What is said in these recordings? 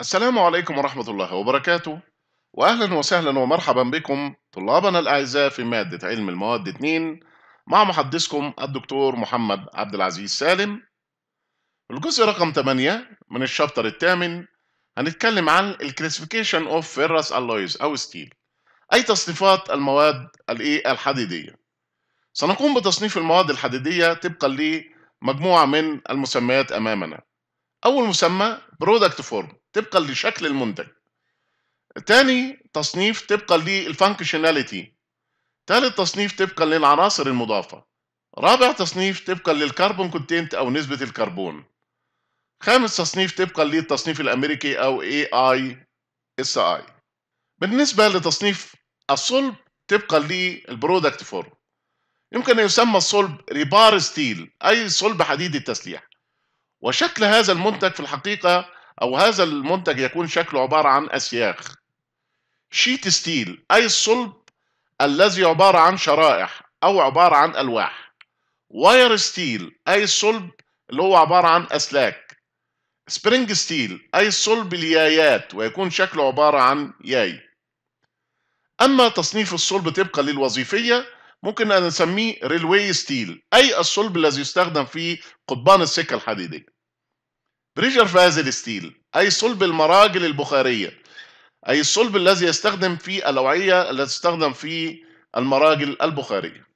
السلام عليكم ورحمة الله وبركاته وأهلا وسهلا ومرحبا بكم طلابنا الأعزاء في مادة علم المواد 2 مع محدثكم الدكتور محمد عبد العزيز سالم الجزء رقم 8 من الشابتر الثامن هنتكلم عن الكلاسيفيكيشن اوف فيرس الويز او ستيل اي تصنيفات المواد الايه الحديديه سنقوم بتصنيف المواد الحديديه طبقا لمجموعه من المسميات امامنا اول مسمى برودكت فورم طبقا لشكل المنتج تاني تصنيف طبقا للفانكشناليتي تالت تصنيف طبقا للعناصر المضافة رابع تصنيف طبقا للكربون كونتنت أو نسبة الكربون خامس تصنيف طبقا للتصنيف الأمريكي أو AISI بالنسبة لتصنيف الصلب طبقا للبرودكت فورم يمكن أن يسمى الصلب ريبار ستيل أي صلب حديد التسليح وشكل هذا المنتج في الحقيقة أو هذا المنتج يكون شكله عبارة عن أسياخ شيت ستيل أي الصلب الذي عبارة عن شرائح أو عبارة عن ألواح واير ستيل أي الصلب اللي هو عبارة عن أسلاك سبرينج ستيل أي صلب اليايات ويكون شكله عبارة عن ياي أما تصنيف الصلب طبقا للوظيفية ممكن أن نسميه ريلوي ستيل أي الصلب الذي يستخدم في قضبان السكة الحديدية بريجر فازل ستيل أي صلب المراجل البخارية أي الصلب الذي يستخدم في الأوعية التي تستخدم في المراجل البخارية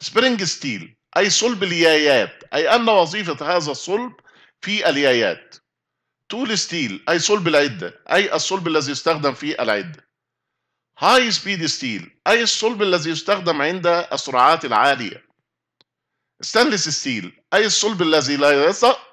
سبرينج ستيل أي صلب اليايات أي أن وظيفة هذا الصلب في اليايات تول ستيل أي صلب العدة أي الصلب الذي يستخدم في العدة هاي سبيد ستيل أي الصلب الذي يستخدم عند السرعات العالية ستانلس ستيل أي الصلب الذي لا يلصق